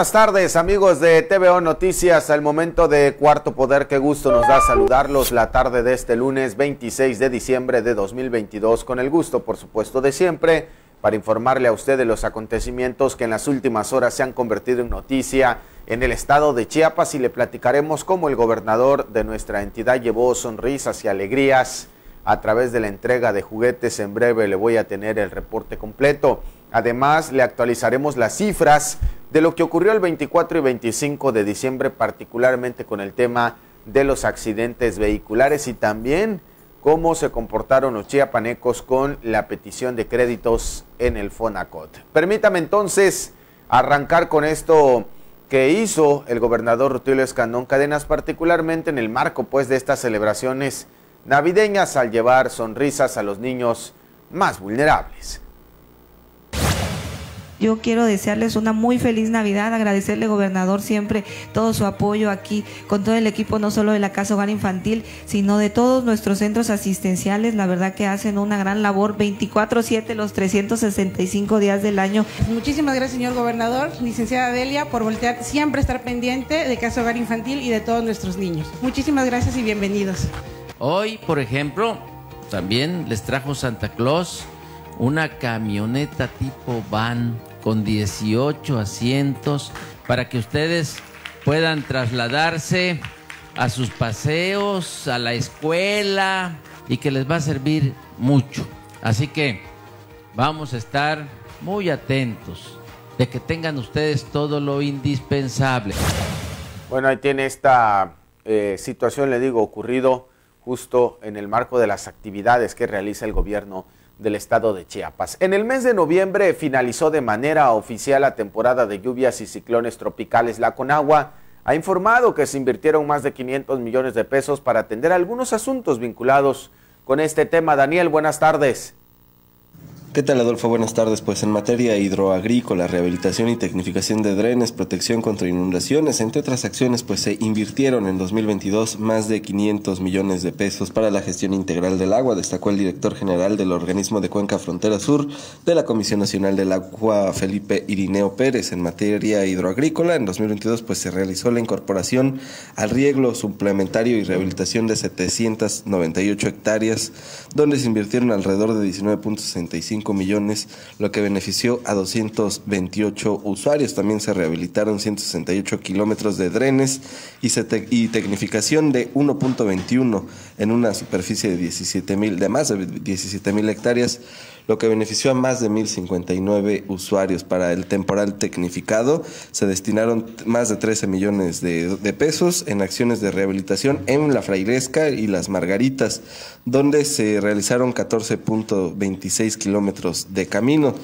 buenas tardes amigos de TVO Noticias, al momento de Cuarto Poder, qué gusto nos da saludarlos la tarde de este lunes 26 de diciembre de 2022, con el gusto por supuesto de siempre, para informarle a usted de los acontecimientos que en las últimas horas se han convertido en noticia en el estado de Chiapas y le platicaremos cómo el gobernador de nuestra entidad llevó sonrisas y alegrías a través de la entrega de juguetes, en breve le voy a tener el reporte completo. Además, le actualizaremos las cifras de lo que ocurrió el 24 y 25 de diciembre, particularmente con el tema de los accidentes vehiculares y también cómo se comportaron los chiapanecos con la petición de créditos en el Fonacot. Permítame entonces arrancar con esto que hizo el gobernador Rutilio Escandón Cadenas, particularmente en el marco pues de estas celebraciones navideñas al llevar sonrisas a los niños más vulnerables yo quiero desearles una muy feliz Navidad, agradecerle gobernador siempre todo su apoyo aquí con todo el equipo, no solo de la Casa Hogar Infantil, sino de todos nuestros centros asistenciales, la verdad que hacen una gran labor 24/7 los 365 días del año. Muchísimas gracias, señor gobernador, licenciada Delia, por voltear siempre estar pendiente de Casa Hogar Infantil y de todos nuestros niños. Muchísimas gracias y bienvenidos. Hoy, por ejemplo, también les trajo Santa Claus una camioneta tipo van con 18 asientos para que ustedes puedan trasladarse a sus paseos, a la escuela y que les va a servir mucho. Así que vamos a estar muy atentos de que tengan ustedes todo lo indispensable. Bueno, ahí tiene esta eh, situación, le digo, ocurrido justo en el marco de las actividades que realiza el gobierno del estado de Chiapas. En el mes de noviembre finalizó de manera oficial la temporada de lluvias y ciclones tropicales. La Conagua ha informado que se invirtieron más de 500 millones de pesos para atender algunos asuntos vinculados con este tema. Daniel, buenas tardes. ¿Qué tal Adolfo? Buenas tardes. Pues en materia hidroagrícola, rehabilitación y tecnificación de drenes, protección contra inundaciones, entre otras acciones, pues se invirtieron en 2022 más de 500 millones de pesos para la gestión integral del agua, destacó el director general del organismo de Cuenca Frontera Sur de la Comisión Nacional del Agua, Felipe Irineo Pérez. En materia hidroagrícola, en 2022 pues se realizó la incorporación al riego suplementario y rehabilitación de 798 hectáreas, donde se invirtieron alrededor de 19.65 millones, lo que benefició a 228 usuarios. También se rehabilitaron 168 kilómetros de drenes y, y tecnificación de 1.21 en una superficie de 17 mil, de más de 17 mil hectáreas lo que benefició a más de 1.059 usuarios. Para el temporal tecnificado se destinaron más de 13 millones de, pesos en acciones de rehabilitación en la Frairesca y las Margaritas, donde se realizaron 14.26 kilómetros de camino.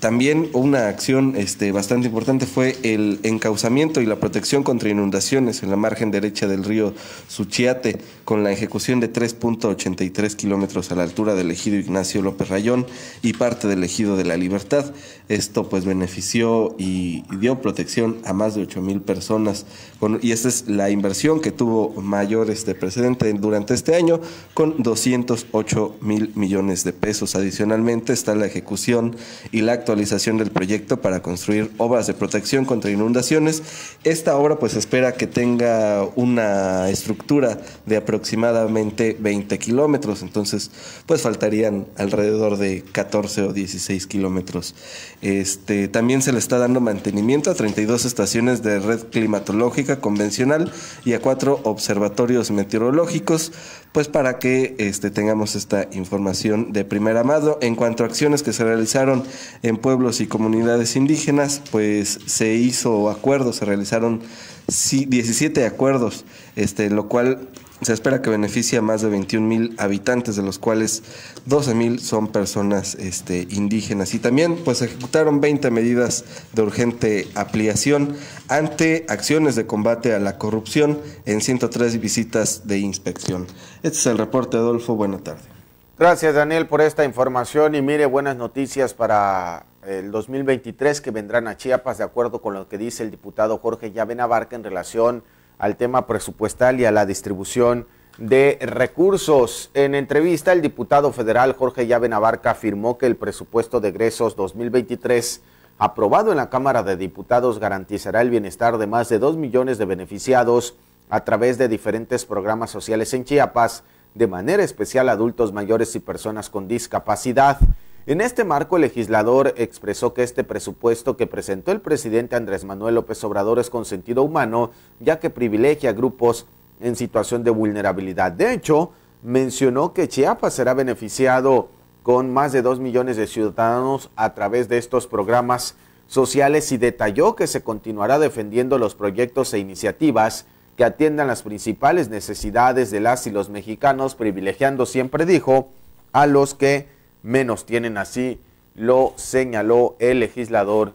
También una acción este, bastante importante fue el encauzamiento y la protección contra inundaciones en la margen derecha del río Suchiate, con la ejecución de 3.83 kilómetros a la altura del ejido Ignacio López Rayón y parte del ejido de la libertad. Esto pues benefició y dio protección a más de 8 mil personas. y esta es la inversión que tuvo mayor este precedente durante este año con 208 mil millones de pesos. Adicionalmente está la ejecución y la actualización del proyecto para construir obras de protección contra inundaciones. Esta obra pues espera que tenga una estructura de aproximadamente 20 kilómetros. Entonces pues faltarían alrededor de 14 o 16 kilómetros. Este, también se le está dando mantenimiento a 32 estaciones de red climatológica convencional y a cuatro observatorios meteorológicos, pues para que este, tengamos esta información de primera mano. En cuanto a acciones que se realizaron en pueblos y comunidades indígenas, pues se hizo acuerdos, se realizaron 17 acuerdos, este, lo cual se espera que beneficie a más de 21 mil habitantes, de los cuales 12 mil son personas este, indígenas. Y también pues ejecutaron 20 medidas de urgente ampliación ante acciones de combate a la corrupción en 103 visitas de inspección. Este es el reporte, Adolfo. Buena tarde. Gracias, Daniel, por esta información. Y mire, buenas noticias para el 2023 que vendrán a Chiapas, de acuerdo con lo que dice el diputado Jorge Llaven en relación al tema presupuestal y a la distribución de recursos. En entrevista, el diputado federal Jorge Llave Navarca afirmó que el presupuesto de egresos 2023 aprobado en la Cámara de Diputados garantizará el bienestar de más de 2 millones de beneficiados a través de diferentes programas sociales en Chiapas, de manera especial adultos mayores y personas con discapacidad. En este marco, el legislador expresó que este presupuesto que presentó el presidente Andrés Manuel López Obrador es con sentido humano, ya que privilegia a grupos en situación de vulnerabilidad. De hecho, mencionó que Chiapas será beneficiado con más de 2 millones de ciudadanos a través de estos programas sociales y detalló que se continuará defendiendo los proyectos e iniciativas que atiendan las principales necesidades de las y los mexicanos, privilegiando, siempre dijo, a los que menos tienen así, lo señaló el legislador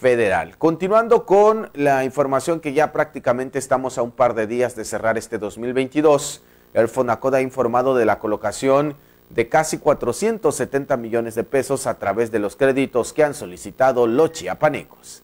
federal. Continuando con la información que ya prácticamente estamos a un par de días de cerrar este 2022, el Fonacod ha informado de la colocación de casi 470 millones de pesos a través de los créditos que han solicitado los chiapanecos.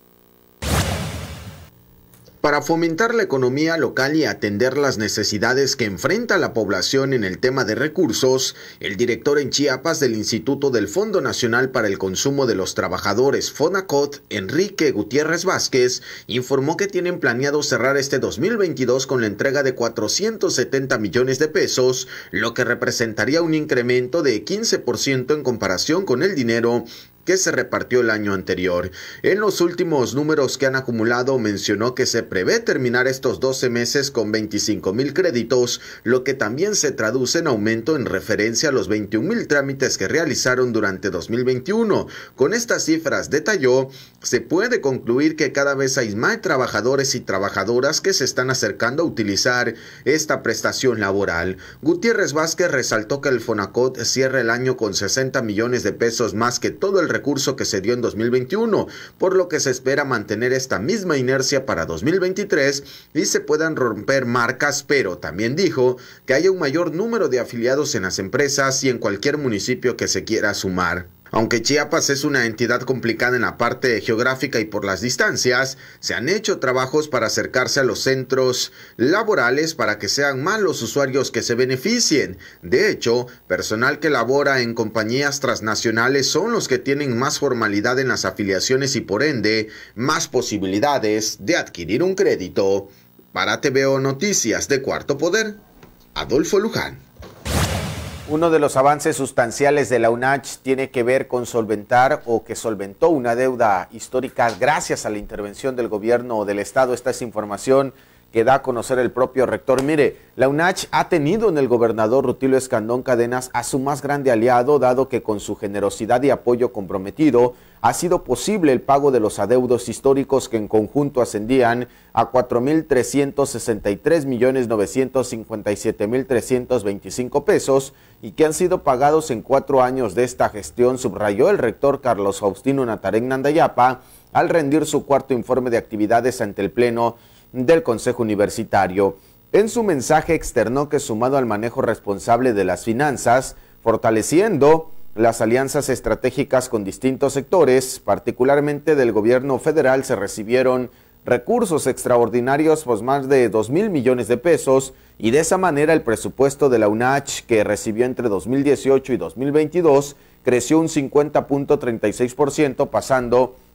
Para fomentar la economía local y atender las necesidades que enfrenta la población en el tema de recursos, el director en Chiapas del Instituto del Fondo Nacional para el Consumo de los Trabajadores, FONACOT, Enrique Gutiérrez Vázquez, informó que tienen planeado cerrar este 2022 con la entrega de 470 millones de pesos, lo que representaría un incremento de 15% en comparación con el dinero que se repartió el año anterior. En los últimos números que han acumulado mencionó que se prevé terminar estos 12 meses con 25 mil créditos, lo que también se traduce en aumento en referencia a los 21 mil trámites que realizaron durante 2021. Con estas cifras, detalló, se puede concluir que cada vez hay más trabajadores y trabajadoras que se están acercando a utilizar esta prestación laboral. Gutiérrez Vázquez resaltó que el Fonacot cierra el año con 60 millones de pesos más que todo el recurso que se dio en 2021, por lo que se espera mantener esta misma inercia para 2023 y se puedan romper marcas, pero también dijo que haya un mayor número de afiliados en las empresas y en cualquier municipio que se quiera sumar. Aunque Chiapas es una entidad complicada en la parte geográfica y por las distancias, se han hecho trabajos para acercarse a los centros laborales para que sean más los usuarios que se beneficien. De hecho, personal que labora en compañías transnacionales son los que tienen más formalidad en las afiliaciones y por ende más posibilidades de adquirir un crédito. Para TVO Noticias de Cuarto Poder, Adolfo Luján. Uno de los avances sustanciales de la UNACH tiene que ver con solventar o que solventó una deuda histórica gracias a la intervención del gobierno o del Estado. Esta es información que da a conocer el propio rector. Mire, la UNACH ha tenido en el gobernador Rutilio Escandón Cadenas a su más grande aliado, dado que con su generosidad y apoyo comprometido ha sido posible el pago de los adeudos históricos que en conjunto ascendían a 4.363.957.325 pesos y que han sido pagados en cuatro años de esta gestión, subrayó el rector Carlos Faustino Natarén Nandayapa al rendir su cuarto informe de actividades ante el Pleno del Consejo Universitario. En su mensaje externó que sumado al manejo responsable de las finanzas, fortaleciendo las alianzas estratégicas con distintos sectores, particularmente del gobierno federal, se recibieron recursos extraordinarios por pues más de 2 mil millones de pesos y de esa manera el presupuesto de la UNACH que recibió entre 2018 y 2022 creció un 50.36% pasando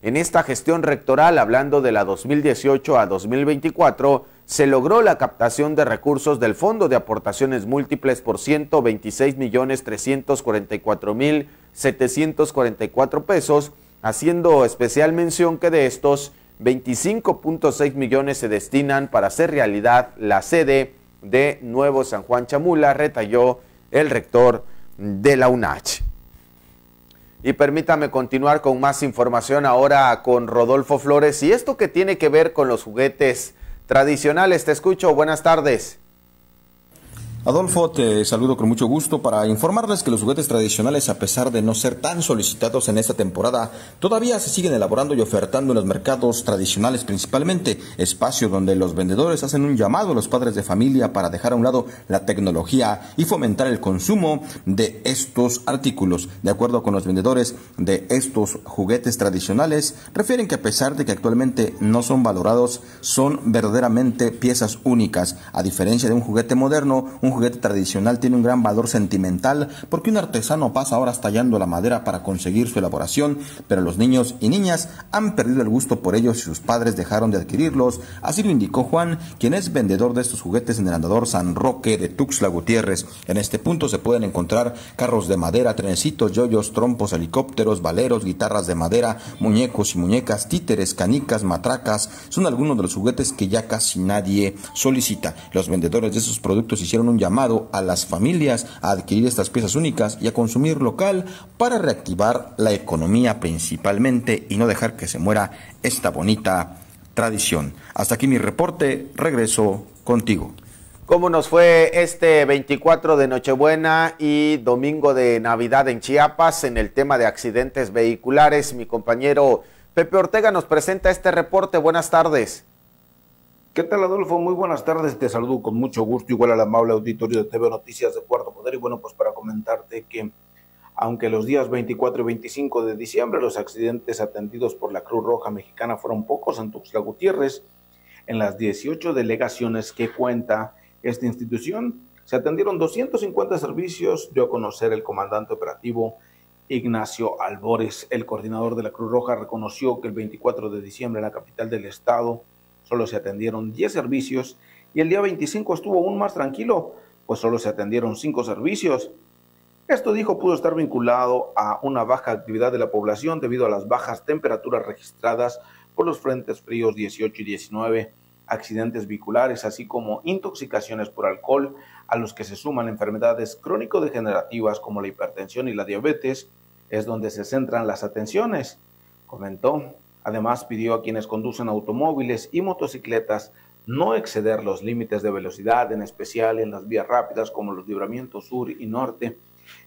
En esta gestión rectoral, hablando de la 2018 a 2024, se logró la captación de recursos del Fondo de Aportaciones Múltiples por 126.344.744 millones mil pesos, haciendo especial mención que de estos 25.6 millones se destinan para hacer realidad la sede de Nuevo San Juan Chamula, retalló el rector de la UNACH. Y permítame continuar con más información ahora con Rodolfo Flores y esto que tiene que ver con los juguetes tradicionales. Te escucho, buenas tardes. Adolfo, te saludo con mucho gusto para informarles que los juguetes tradicionales, a pesar de no ser tan solicitados en esta temporada, todavía se siguen elaborando y ofertando en los mercados tradicionales principalmente, espacio donde los vendedores hacen un llamado a los padres de familia para dejar a un lado la tecnología y fomentar el consumo de estos artículos. De acuerdo con los vendedores de estos juguetes tradicionales, refieren que a pesar de que actualmente no son valorados, son verdaderamente piezas únicas. A diferencia de un juguete moderno, un juguete tradicional tiene un gran valor sentimental porque un artesano pasa horas tallando la madera para conseguir su elaboración, pero los niños y niñas han perdido el gusto por ellos y sus padres dejaron de adquirirlos, así lo indicó Juan, quien es vendedor de estos juguetes en el andador San Roque de Tuxtla Gutiérrez. En este punto se pueden encontrar carros de madera, trencitos, yoyos, trompos, helicópteros, valeros, guitarras de madera, muñecos y muñecas, títeres, canicas, matracas, son algunos de los juguetes que ya casi nadie solicita. Los vendedores de esos productos hicieron un llamado a las familias a adquirir estas piezas únicas y a consumir local para reactivar la economía principalmente y no dejar que se muera esta bonita tradición. Hasta aquí mi reporte, regreso contigo. ¿Cómo nos fue este 24 de Nochebuena y domingo de Navidad en Chiapas en el tema de accidentes vehiculares? Mi compañero Pepe Ortega nos presenta este reporte. Buenas tardes. ¿Qué tal, Adolfo? Muy buenas tardes. Te saludo con mucho gusto, igual al amable auditorio de TV Noticias de Cuarto Poder. Y bueno, pues para comentarte que, aunque los días 24 y 25 de diciembre los accidentes atendidos por la Cruz Roja Mexicana fueron pocos en Tuxtla Gutiérrez, en las 18 delegaciones que cuenta esta institución, se atendieron 250 servicios, dio a conocer el comandante operativo Ignacio Albores. El coordinador de la Cruz Roja reconoció que el 24 de diciembre en la capital del estado, solo se atendieron 10 servicios y el día 25 estuvo aún más tranquilo, pues solo se atendieron 5 servicios. Esto dijo pudo estar vinculado a una baja actividad de la población debido a las bajas temperaturas registradas por los frentes fríos 18 y 19, accidentes vehiculares, así como intoxicaciones por alcohol, a los que se suman enfermedades crónico-degenerativas como la hipertensión y la diabetes, es donde se centran las atenciones, comentó. Además, pidió a quienes conducen automóviles y motocicletas no exceder los límites de velocidad, en especial en las vías rápidas como los libramientos sur y norte.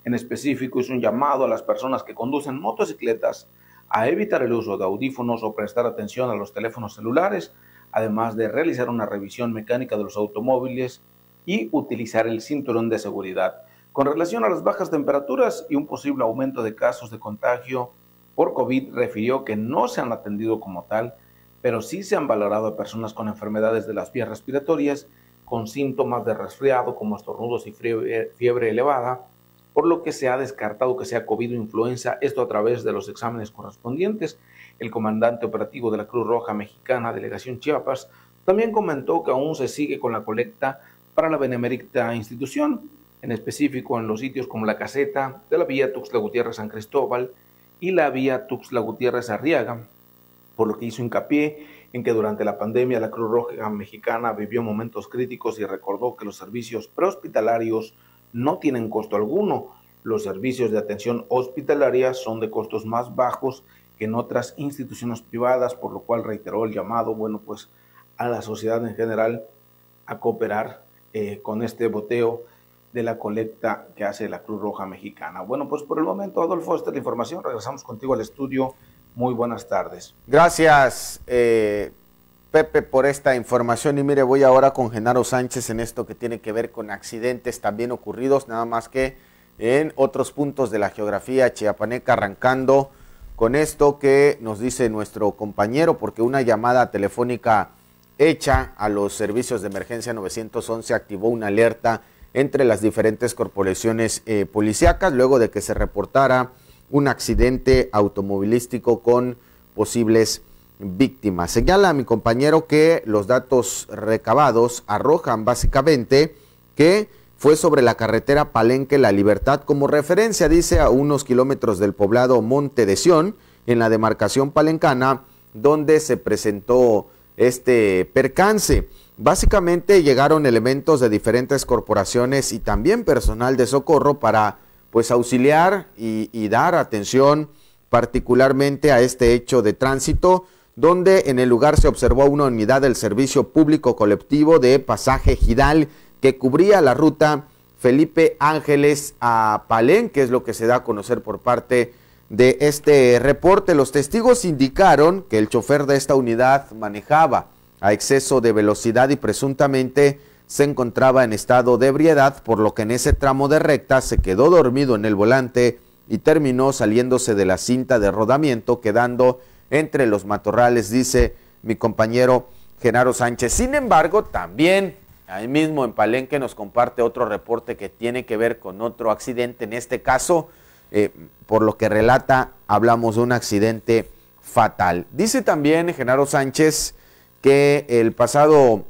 En específico, hizo un llamado a las personas que conducen motocicletas a evitar el uso de audífonos o prestar atención a los teléfonos celulares, además de realizar una revisión mecánica de los automóviles y utilizar el cinturón de seguridad. Con relación a las bajas temperaturas y un posible aumento de casos de contagio por COVID refirió que no se han atendido como tal, pero sí se han valorado a personas con enfermedades de las vías respiratorias, con síntomas de resfriado como estornudos y eh, fiebre, elevada, por lo que se ha descartado que sea COVID o influenza, esto a través de los exámenes correspondientes. El comandante operativo de la Cruz Roja Mexicana, Delegación Chiapas, también comentó que aún se sigue con la colecta para la benemérita institución, en específico en los sitios como la Caseta, de la Villa Tuxtla Gutiérrez San Cristóbal, y la vía Tuxla Gutiérrez Arriaga, por lo que hizo hincapié en que durante la pandemia la Cruz Roja Mexicana vivió momentos críticos y recordó que los servicios prehospitalarios no tienen costo alguno. Los servicios de atención hospitalaria son de costos más bajos que en otras instituciones privadas, por lo cual reiteró el llamado, bueno, pues a la sociedad en general a cooperar eh, con este boteo de la colecta que hace la Cruz Roja Mexicana. Bueno, pues por el momento, Adolfo, esta es la información. Regresamos contigo al estudio. Muy buenas tardes. Gracias, eh, Pepe, por esta información. Y mire, voy ahora con Genaro Sánchez en esto que tiene que ver con accidentes también ocurridos, nada más que en otros puntos de la geografía chiapaneca, arrancando con esto que nos dice nuestro compañero, porque una llamada telefónica hecha a los servicios de emergencia 911 activó una alerta entre las diferentes corporaciones eh, policíacas luego de que se reportara un accidente automovilístico con posibles víctimas. Señala mi compañero que los datos recabados arrojan básicamente que fue sobre la carretera Palenque La Libertad como referencia, dice, a unos kilómetros del poblado Monte de Sion, en la demarcación palencana, donde se presentó este percance. Básicamente llegaron elementos de diferentes corporaciones y también personal de socorro para pues auxiliar y, y dar atención particularmente a este hecho de tránsito donde en el lugar se observó una unidad del Servicio Público Colectivo de Pasaje Gidal que cubría la ruta Felipe Ángeles a Palén, que es lo que se da a conocer por parte de este reporte, los testigos indicaron que el chofer de esta unidad manejaba a exceso de velocidad y presuntamente se encontraba en estado de ebriedad, por lo que en ese tramo de recta se quedó dormido en el volante y terminó saliéndose de la cinta de rodamiento, quedando entre los matorrales, dice mi compañero Genaro Sánchez. Sin embargo, también ahí mismo en Palenque nos comparte otro reporte que tiene que ver con otro accidente, en este caso, eh, por lo que relata, hablamos de un accidente fatal. Dice también Genaro Sánchez que el pasado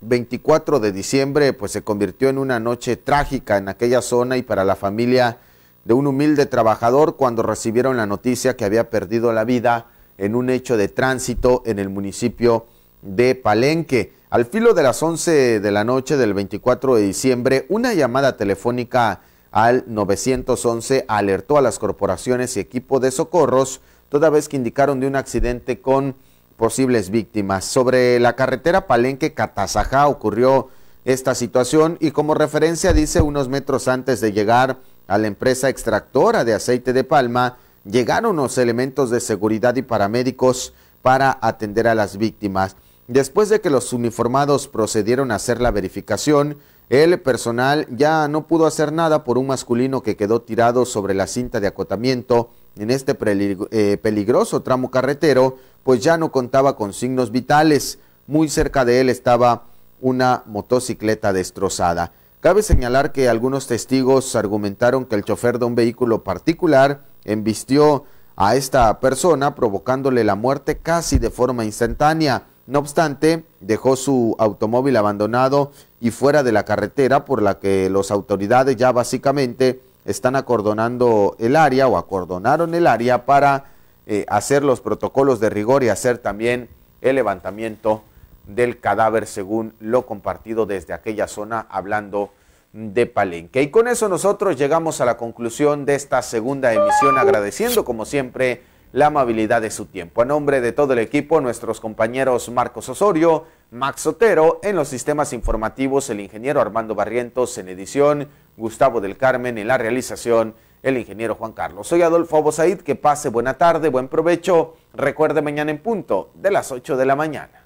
24 de diciembre pues se convirtió en una noche trágica en aquella zona y para la familia de un humilde trabajador cuando recibieron la noticia que había perdido la vida en un hecho de tránsito en el municipio de Palenque. Al filo de las 11 de la noche del 24 de diciembre, una llamada telefónica al 911 alertó a las corporaciones y equipo de socorros, toda vez que indicaron de un accidente con posibles víctimas. Sobre la carretera Palenque-Catazajá ocurrió esta situación y como referencia dice unos metros antes de llegar a la empresa extractora de aceite de palma, llegaron los elementos de seguridad y paramédicos para atender a las víctimas. Después de que los uniformados procedieron a hacer la verificación, el personal ya no pudo hacer nada por un masculino que quedó tirado sobre la cinta de acotamiento en este eh, peligroso tramo carretero, pues ya no contaba con signos vitales. Muy cerca de él estaba una motocicleta destrozada. Cabe señalar que algunos testigos argumentaron que el chofer de un vehículo particular embistió a esta persona provocándole la muerte casi de forma instantánea. No obstante, dejó su automóvil abandonado y fuera de la carretera por la que las autoridades ya básicamente están acordonando el área o acordonaron el área para eh, hacer los protocolos de rigor y hacer también el levantamiento del cadáver según lo compartido desde aquella zona hablando de Palenque. Y con eso nosotros llegamos a la conclusión de esta segunda emisión agradeciendo como siempre la amabilidad de su tiempo. A nombre de todo el equipo, nuestros compañeros Marcos Osorio, Max Otero, en los sistemas informativos, el ingeniero Armando Barrientos en edición, Gustavo del Carmen en la realización, el ingeniero Juan Carlos. Soy Adolfo Bosaid, que pase buena tarde, buen provecho. Recuerde mañana en punto de las 8 de la mañana.